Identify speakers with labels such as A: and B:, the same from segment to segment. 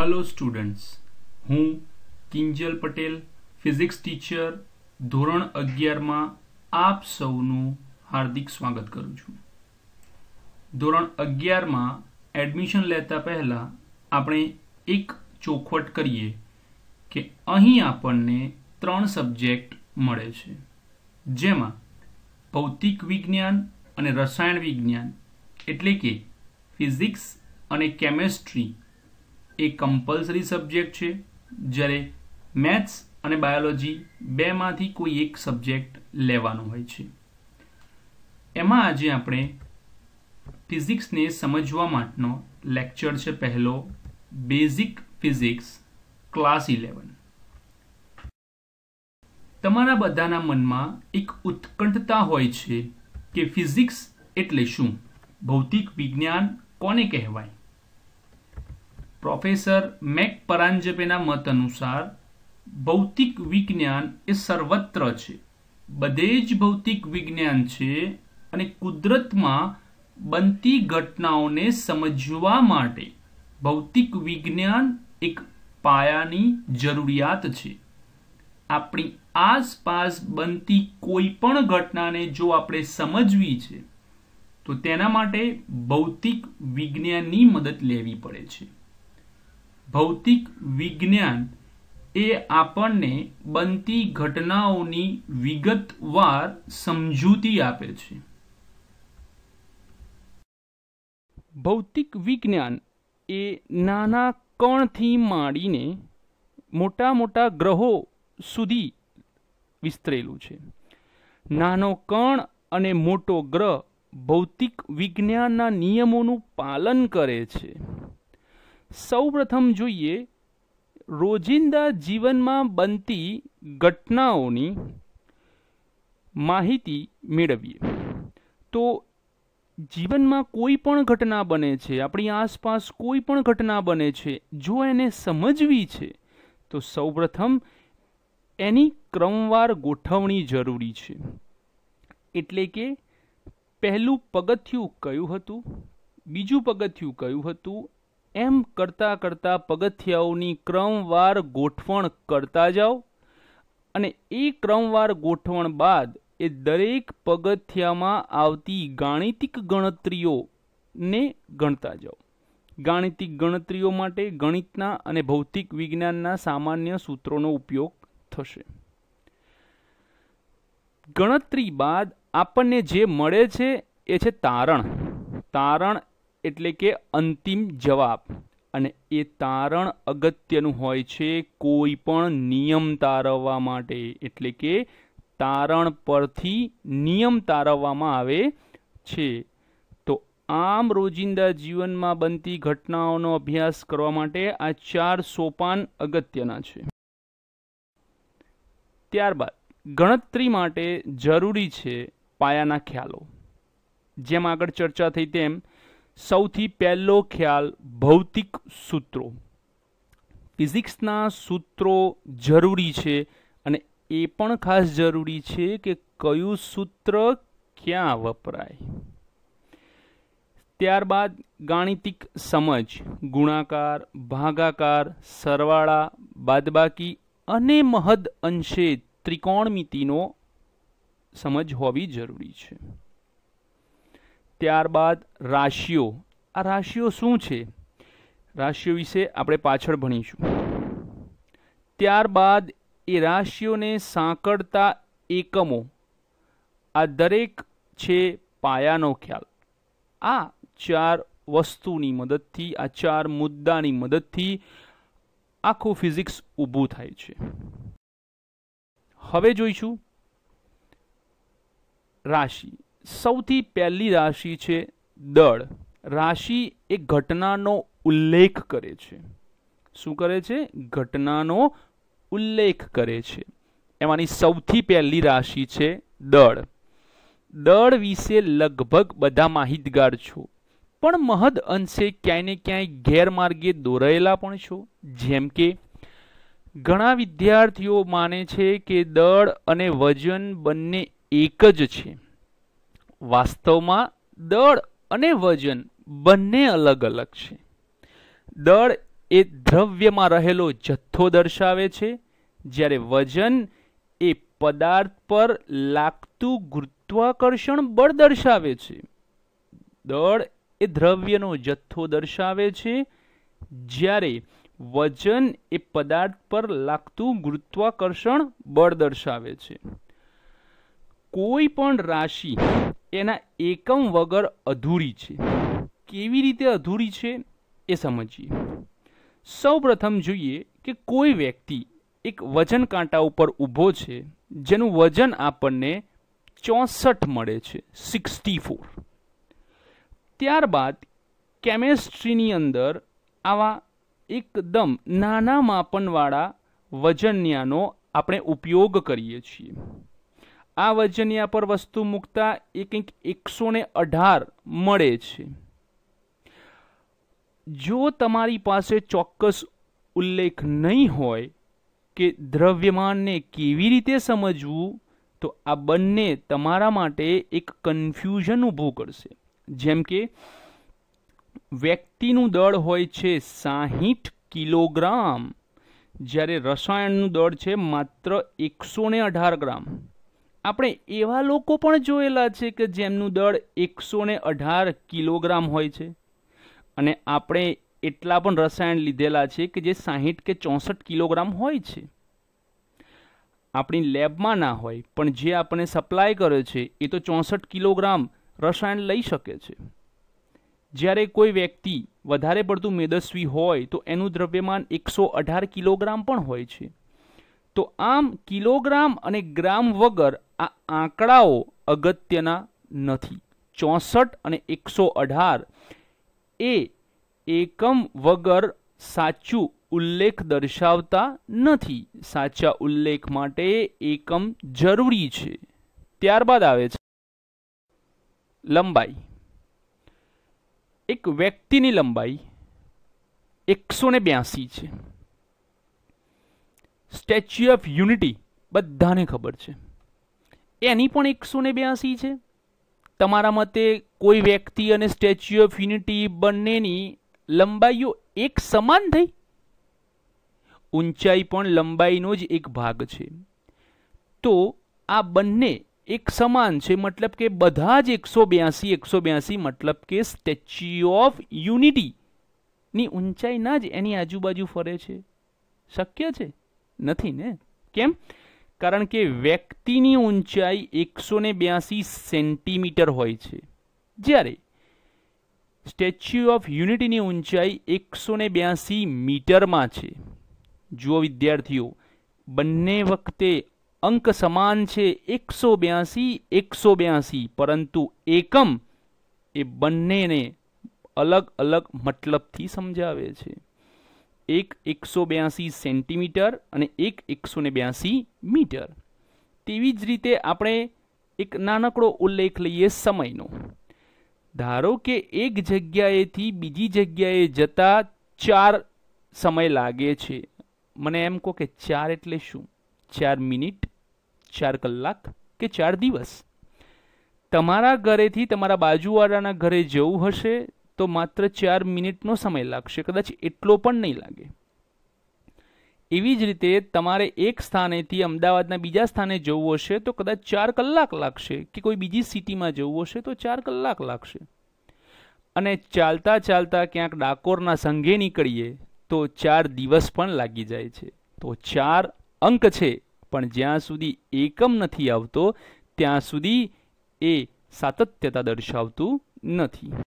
A: hello students હું Kinjal Patel physics teacher ધોરણ અગિયારમાં આપ સૌનું હાર્દિક સ્વાગત કરું છું ધોરણ અગિયારમાં એડમિશન લેતા પહેલાં આપણે એક ચોખવટ કરીએ કે અહીં આપણને ત્રણ સબ્જેક્ટ મળે છે જેમાં ભૌતિક વિજ્ઞાન અને રસાયણ વિજ્ઞાન એટલે કે ફિઝિક્સ અને કેમેસ્ટ્રી એ કમ્પલસરી સબ્જેક્ટ છે જ્યારે મેથ્સ અને બાયોલોજી બેમાંથી કોઈ એક સબ્જેક્ટ લેવાનો હોય છે એમાં આજે આપણે ફિઝિક્સને સમજવા માટેનો લેક્ચર છે પહેલો બેઝિક ફિઝિક્સ ક્લાસ ઇલેવન તમારા બધાના મનમાં એક ઉત્કંઠતા હોય છે કે ફિઝિક્સ એટલે શું ભૌતિક વિજ્ઞાન કોને કહેવાય પ્રોફેસર મેક પરાંજપેના મત અનુસાર ભૌતિક વિજ્ઞાન એ સર્વત્ર છે બધે જ ભૌતિક વિજ્ઞાન છે અને કુદરતમાં બનતી ઘટનાઓને સમજવા માટે ભૌતિક વિજ્ઞાન એક પાયાની જરૂરિયાત છે આપણી આસપાસ બનતી કોઈ પણ ઘટનાને જો આપણે સમજવી છે તો તેના માટે ભૌતિક વિજ્ઞાનની મદદ લેવી પડે છે ભૌતિક વિજ્ઞાન એ આપણને બનતી ઘટનાઓની વિગતવાર સમજૂતી આપે છે ભૌતિક વિજ્ઞાન એ નાના કણથી માંડીને મોટા મોટા ગ્રહો સુધી વિસ્તરેલું છે નાનો કણ અને મોટો ગ્રહ ભૌતિક વિજ્ઞાનના નિયમોનું પાલન કરે છે સૌપ્રથમ જોઈએ રોજિંદા જીવનમાં બનતી ઘટનાઓની માહિતી મેળવીએ તો જીવનમાં કોઈ પણ ઘટના બને છે આપણી આસપાસ કોઈ પણ ઘટના બને છે જો એને સમજવી છે તો સૌપ્રથમ એની ક્રમવાર ગોઠવણી જરૂરી છે એટલે કે પહેલું પગથિયું કયું હતું બીજું પગથિયું કયું હતું એમ કરતાં કરતાં પગથિયાઓની ક્રમવાર ગોઠવણ કરતા જાઓ અને એ ક્રમવાર ગોઠવણ બાદ એ દરેક પગથિયામાં આવતી ગાણિતિક ગણતરીઓને ગણતા જાઓ ગાણિતિક ગણતરીઓ માટે ગણિતના અને ભૌતિક વિજ્ઞાનના સામાન્ય સૂત્રોનો ઉપયોગ થશે ગણતરી બાદ આપણને જે મળે છે એ છે તારણ તારણ એટલે કે અંતિમ જવાબ અને એ તારણ અગત્યનું હોય છે કોઈ પણ નિયમ તારવવા માટે એટલે કે તારણ પરથી નિયમ તારવવામાં આવે છે તો આમ રોજિંદા જીવનમાં બનતી ઘટનાઓનો અભ્યાસ કરવા માટે આ ચાર સોપાન અગત્યના છે ત્યારબાદ ગણતરી માટે જરૂરી છે પાયાના ખ્યાલો જેમ આગળ ચર્ચા થઈ તેમ સૌથી પહેલો ખ્યાલ ભૌતિક સૂત્રો ફિઝિક્સના સૂત્રો જરૂરી છે અને એ પણ ખાસ જરૂરી છે કે કયું સૂત્ર ક્યાં વપરાય ત્યારબાદ ગાણિતિક સમજ ગુણાકાર ભાગાકાર સરવાળા બાદબાકી અને મહદ અંશે ત્રિકોણમિતિનો સમજ હોવી જરૂરી છે ત્યારબાદ રાશિઓ આ રાશિઓ શું છે રાશિઓ વિશે આપણે પાછળ ભણીશું ત્યારબાદ એ રાશિઓને સાંકળતા એકમો આ દરેક છે પાયાનો ખ્યાલ આ ચાર વસ્તુની મદદથી આ ચાર મુદ્દાની મદદથી આખું ફિઝિક્સ ઊભું થાય છે હવે જોઈશું રાશિ સૌથી પહેલી રાશિ છે દળ રાશિ એ ઘટનાનો ઉલ્લેખ કરે છે શું કરે છે ઘટનાનો ઉલ્લેખ કરે છે એમાંની સૌથી પહેલી રાશિ છે દળ દળ વિશે લગભગ બધા માહિતગાર છો પણ મહદ અંશે ક્યાંય ને ક્યાંય ગેરમાર્ગે દોરાયેલા પણ છો જેમ કે ઘણા વિદ્યાર્થીઓ માને છે કે દળ અને વજન બંને એક જ છે વાસ્તવમાં દળ અને વજન બંને અલગ અલગ છે દળ એ દ્રવ્યમાં રહેલો જથ્થો દર્શાવે છે જ્યારે વજન એ પદાર્થ પર લાગતું ગુરુત્વાકર્ષણ બળ દર્શાવે છે દળ એ દ્રવ્યનો જથ્થો દર્શાવે છે જ્યારે વજન એ પદાર્થ પર લાગતું ગુરુત્વાકર્ષણ બળ દર્શાવે છે કોઈ પણ રાશિ એના એકમ વગર અધૂરી છે કેવી રીતે અધૂરી છે એ સમજીએ સૌપ્રથમ જોઈએ કે કોઈ વ્યક્તિ એક વજન કાંટા ઉપર ઊભો છે જેનું વજન આપણને ચોસઠ મળે છે સિક્સટી ફોર ત્યારબાદ કેમેસ્ટ્રીની અંદર આવા એકદમ નાના માપનવાળા વજન્યાનો આપણે ઉપયોગ કરીએ છીએ આ વજનિયા પર વસ્તુ મૂકતા એ કંઈક એકસો ને અઢાર મળે છે જો તમારી પાસે ચોક્કસ ઉલ્લેખ નહીં હોય કે દ્રવ્યમાનને કેવી રીતે સમજવું તો આ બંને તમારા માટે એક કન્ફ્યુઝન ઊભું કરશે જેમ કે વ્યક્તિનું દળ હોય છે સાહીઠ કિલોગ્રામ જ્યારે રસાયણનું દળ છે માત્ર એકસો ને અઢાર ગ્રામ આપણે એવા લોકો પણ જોયેલા છે કે જેમનું દળ એકસો ને અઢાર કિલોગ્રામ હોય છે અને આપણે એટલા પણ રસાયણ લીધેલા છે કે જે સાહીઠ કે ચોસઠ કિલોગ્રામ હોય છે આપણી લેબમાં ના હોય પણ જે આપણને સપ્લાય કરે છે એ તો ચોસઠ કિલોગ્રામ રસાયણ લઈ શકે છે જ્યારે કોઈ વ્યક્તિ વધારે પડતું મેદસ્વી હોય તો એનું દ્રવ્યમાન એકસો અઢાર કિલોગ્રામ પણ હોય છે તો આમ કિલોગ્રામ અને ગ્રામ વગર આ આંકડાઓ અગત્યના નથી ચોસઠ અને એકસો અઢાર એ એકમ વગર સાચું ઉલ્લેખ દર્શાવતા નથી સાચા ઉલ્લેખ માટે એકમ જરૂરી છે ત્યારબાદ આવે છે લંબાઈ એક વ્યક્તિની લંબાઈ એકસો ને બ્યાસી છે સ્ટેચ્યુ ઓફ યુનિટી બધાને ખબર છે એની પણ એકસો ને બ્યાસી છે તમારા મતે કોઈ વ્યક્તિ અને સ્ટેચ્યુ ઓફ યુનિટી બંનેની લંબાઈઓ એક સમાન થઈ ઊંચાઈ પણ લંબાઈનો જ એક ભાગ છે તો આ બંને એક સમાન છે મતલબ કે બધા જ એકસો બ્યાસી એકસો બ્યાસી મતલબ કે સ્ટેચ્યુ ઓફ યુનિટીની ઊંચાઈના જ એની આજુબાજુ ફરે છે શક્ય છે નથી ને કેમ કારણ કે વ્યક્તિની ઊંચાઈ એકસો ને બ્યાસી સેન્ટીમીટર હોય છે જ્યારે સ્ટેચ્યુ ઓફ યુનિટીની ઊંચાઈ એકસો ને બ્યાસી મીટરમાં છે જુઓ વિદ્યાર્થીઓ બંને વખતે અંક સમાન છે એકસો બ્યાસી એકસો બ્યાસી પરંતુ એકમ એ બંનેને અલગ અલગ મતલબથી સમજાવે છે એક એકસો બ્યાસી સેન્ટીમીટર અને એક એકસો ને બ્યાસી મીટર તેવી જ રીતે આપણે એક નાનકડો ઉલ્લેખ લઈએ સમયનો ધારો કે એક જગ્યાએથી બીજી જગ્યાએ જતા ચાર સમય લાગે છે મને એમ કહો કે ચાર એટલે શું ચાર મિનિટ ચાર કલાક કે ચાર દિવસ તમારા ઘરેથી તમારા બાજુવાળાના ઘરે જવું હશે તો માત્ર ચાર મિનિટનો સમય લાગશે કદાચ એટલો પણ નહીં લાગે એવી જ રીતે તમારે એક સ્થાનેથી અમદાવાદના બીજા સ્થાને જવું હશે તો કદાચ ચાર કલાક લાગશે કે કોઈ બીજી સિટીમાં જવું હશે તો ચાર કલાક લાગશે અને ચાલતા ચાલતા ક્યાંક ડાકોરના સંઘે નીકળીએ તો ચાર દિવસ પણ લાગી જાય છે તો ચાર અંક છે પણ જ્યાં સુધી એકમ નથી આવતો ત્યાં સુધી એ સાતત્યતા દર્શાવતું નથી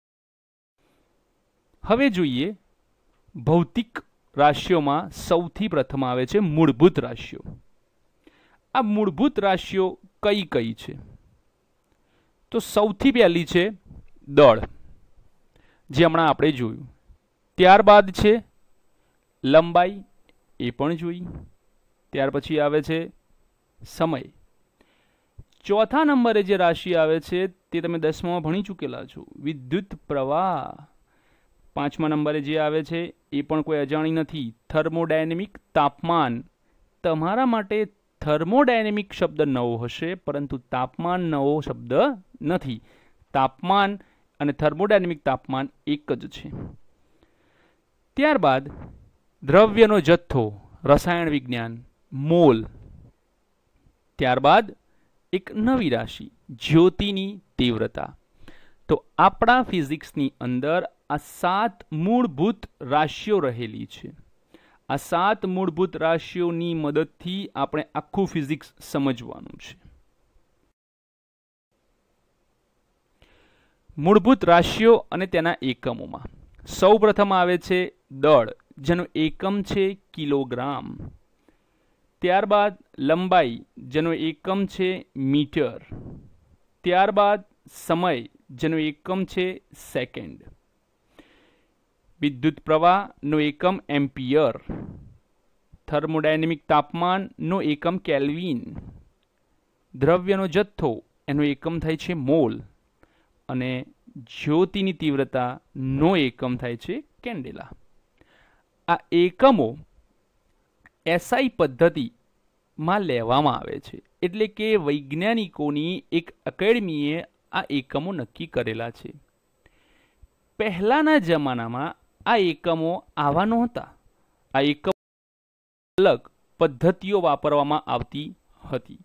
A: હવે જોઈએ ભૌતિક રાશિઓમાં સૌથી પ્રથમ આવે છે મૂળભૂત રાશિઓ આ મૂળભૂત રાશિઓ કઈ કઈ છે તો સૌથી પહેલી છે દળ જે હમણાં આપણે જોયું ત્યારબાદ છે લંબાઈ એ પણ જોઈ ત્યાર પછી આવે છે સમય ચોથા નંબરે જે રાશિ આવે છે તે તમે દસમામાં ભણી ચૂકેલા છો વિદ્યુત પ્રવાહ પાંચમા નંબરે જે આવે છે એ પણ કોઈ અજાણી નથી થર્મોડાયનેમિક તાપમાન તમારા માટે થર્મોડાયનેમિક શબ્દ નવો હશે પરંતુ તાપમાન નવો શબ્દ નથી તાપમાન અને થર્મોડાયનેમિક તાપમાન એક જ છે ત્યારબાદ દ્રવ્યનો જથ્થો રસાયણ વિજ્ઞાન મોલ ત્યારબાદ એક નવી રાશિ જ્યોતિની તીવ્રતા તો આપણા ફિઝિક્સની અંદર આ સાત મૂળભૂત રાશિઓ રહેલી છે આ સાત મૂળભૂત રાશિઓની મદદથી આપણે આખું ફિઝિક્સ સમજવાનું છે મૂળભૂત રાશિઓ અને તેના એકમોમાં સૌ પ્રથમ આવે છે દળ જેનો એકમ છે કિલોગ્રામ ત્યારબાદ લંબાઈ જેનો એકમ છે મીટર ત્યારબાદ સમય જેનો એકમ છે સેકન્ડ વિદ્યુત પ્રવાહનો એકમ એમ્પિયર થર્મોડાયનેમિક તાપમાનનો એકમ કેલ્વિન દ્રવ્યનો જથ્થો એનો એકમ થાય છે મોલ અને જ્યોતિની તીવ્રતાનો એકમ થાય છે કેન્ડેલા આ એકમો એસઆઈ પદ્ધતિમાં લેવામાં આવે છે એટલે કે વૈજ્ઞાનિકોની એક અકેડમીએ આ એકમો નક્કી કરેલા છે પહેલાંના જમાનામાં આ એકમો આવા નહોતા આ એકમ અલગ પદ્ધતિઓ વાપરવામાં આવતી હતી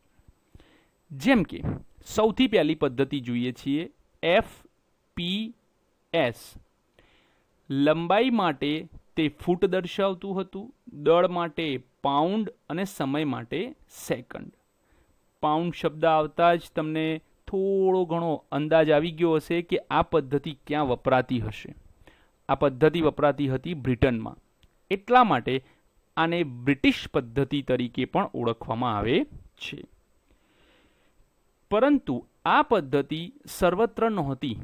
A: જેમ કે સૌથી પહેલી પદ્ધતિ જોઈએ છીએ એફ પી એસ લંબાઈ માટે તે ફૂટ દર્શાવતું હતું દળ માટે પાઉન્ડ અને સમય માટે સેકન્ડ પાઉન્ડ શબ્દ આવતા જ તમને થોડો ઘણો અંદાજ આવી ગયો હશે કે આ પદ્ધતિ ક્યાં વપરાતી હશે આ પદ્ધતિ વપરાતી હતી બ્રિટનમાં એટલા માટે આને બ્રિટિશ પદ્ધતિ તરીકે પણ ઓળખવામાં આવે છે પરંતુ આ પદ્ધતિ સર્વત્ર નહોતી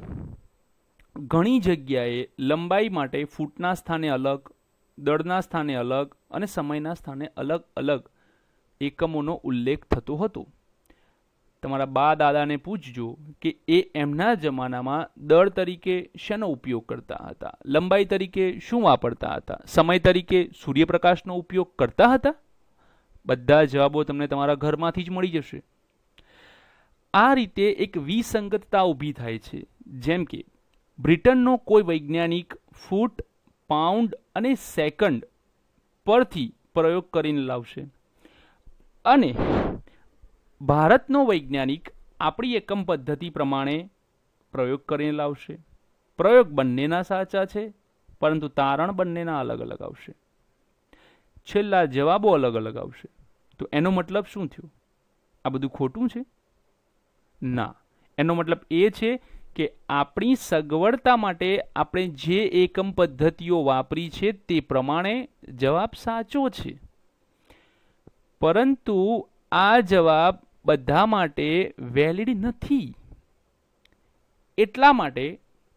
A: ઘણી જગ્યાએ લંબાઈ માટે ફૂટના સ્થાને અલગ દળના સ્થાને અલગ અને સમયના સ્થાને અલગ અલગ એકમોનો ઉલ્લેખ થતો હતો તમારા બા દાદાને પૂછજો કે એ એમના જમાનામાં દળ તરીકે શેનો ઉપયોગ કરતા હતા લંબાઈ તરીકે શું વાપરતા હતા સમય તરીકે સૂર્યપ્રકાશનો ઉપયોગ કરતા હતા બધા જવાબો તમને તમારા ઘરમાંથી જ મળી જશે આ રીતે એક વિસંગતતા ઊભી થાય છે જેમ કે બ્રિટનનો કોઈ વૈજ્ઞાનિક ફૂટ પાઉન્ડ અને સેકન્ડ પરથી પ્રયોગ કરીને લાવશે અને ભારતનો વૈજ્ઞાનિક આપણી એકમ પદ્ધતિ પ્રમાણે પ્રયોગ કરીને લાવશે પ્રયોગ બંનેના સાચા છે પરંતુ તારણ બંનેના અલગ અલગ આવશે છેલ્લા જવાબો અલગ અલગ આવશે તો એનો મતલબ શું થયો આ બધું ખોટું છે ના એનો મતલબ એ છે કે આપણી સગવડતા માટે આપણે જે એકમ પદ્ધતિઓ વાપરી છે તે પ્રમાણે જવાબ સાચો છે પરંતુ આ જવાબ બધા માટે વેલિડ નથી એટલા માટે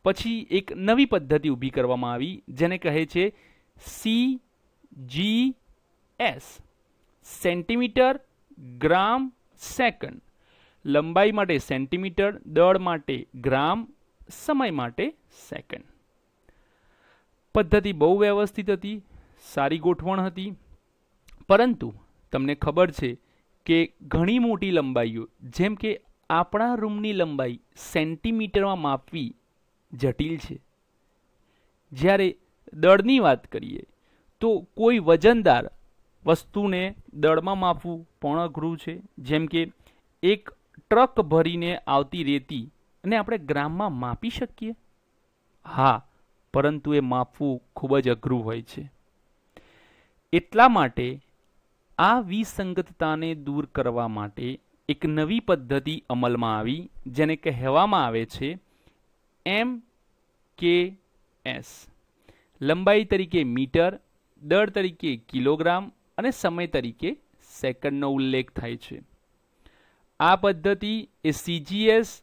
A: પછી એક નવી પદ્ધતિ ઊભી કરવામાં આવી જેને કહે છે C G S centimetre gram second લંબાઈ માટે સેન્ટીમીટર દળ માટે ગ્રામ સમય માટે સેકન્ડ પદ્ધતિ બહુ વ્યવસ્થિત હતી સારી ગોઠવણ હતી પરંતુ તમને ખબર છે કે ઘણી મોટી લંબાઈઓ જેમ કે આપણા રૂમની લંબાઈ સેન્ટીમીટરમાં માપવી જટિલ છે જ્યારે દળની વાત કરીએ તો કોઈ વજનદાર વસ્તુને દળમાં માપવું પણ અઘરું છે જેમ કે એક ટ્રક ભરીને આવતી રેતી અને આપણે ગ્રામમાં માપી શકીએ હા પરંતુ એ માપવું ખૂબ જ અઘરું હોય છે એટલા માટે આ વિસંગતતાને દૂર કરવા માટે એક નવી પદ્ધતિ અમલમાં આવી જેને કહેવામાં આવે છે એમ કે એસ લંબાઈ તરીકે મીટર દળ તરીકે કિલોગ્રામ અને સમય તરીકે સેકન્ડનો ઉલ્લેખ થાય છે આ પદ્ધતિ એ સીજીએસ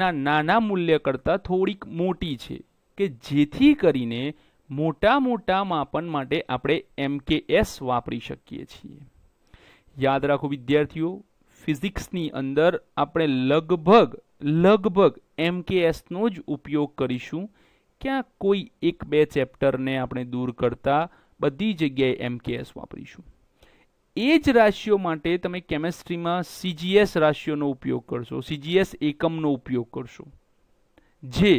A: ના નાના મૂલ્ય કરતાં થોડીક મોટી છે કે જેથી કરીને મોટા મોટા માપન માટે આપણે એમકેએસ વાપરી શકીએ છીએ યાદ રાખો વિદ્યાર્થીઓ ફિઝિક્સની અંદર આપણે લગભગ લગભગ એમકેએસનો જ ઉપયોગ કરીશું ક્યાં કોઈ એક બે ચેપ્ટરને આપણે દૂર કરતા બધી જગ્યાએ એમકેએસ વાપરીશું એ જ રાશિઓ માટે તમે કેમેસ્ટ્રીમાં સીજીએસ રાશિઓનો ઉપયોગ કરશો સીજીએસ એકમનો ઉપયોગ કરશો જે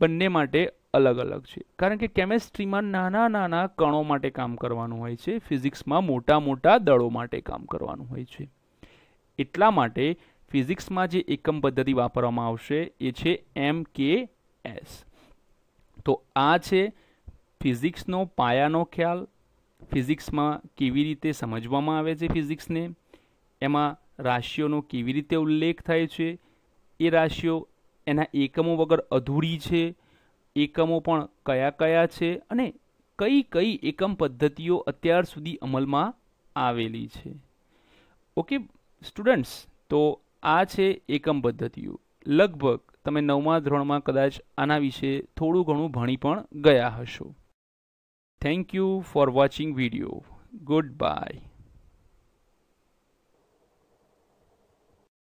A: બંને માટે અલગ અલગ છે કારણ કે કેમેસ્ટ્રીમાં નાના નાના કણો માટે કામ કરવાનું હોય છે ફિઝિક્સમાં મોટા મોટા દળો માટે કામ કરવાનું હોય છે એટલા માટે ફિઝિક્સમાં જે એકમ પદ્ધતિ વાપરવામાં આવશે એ છે એમ કે એસ તો આ છે ફિઝિક્સનો પાયાનો ખ્યાલ ફિઝિક્સમાં કેવી રીતે સમજવામાં આવે છે ફિઝિક્સને એમાં રાશિઓનો કેવી રીતે ઉલ્લેખ થાય છે એ રાશિઓ એના એકમો વગર અધૂરી છે એકમો પણ કયા કયા છે અને કઈ કઈ એકમ પદ્ધતિઓ અત્યાર સુધી અમલમાં આવેલી છે ઓકે સ્ટુડન્ટ્સ તો આ છે એકમ પદ્ધતિઓ લગભગ તમે નવમા ધોરણમાં કદાચ આના વિશે થોડું ઘણું ભણી પણ ગયા હશો thank you for watching video good bye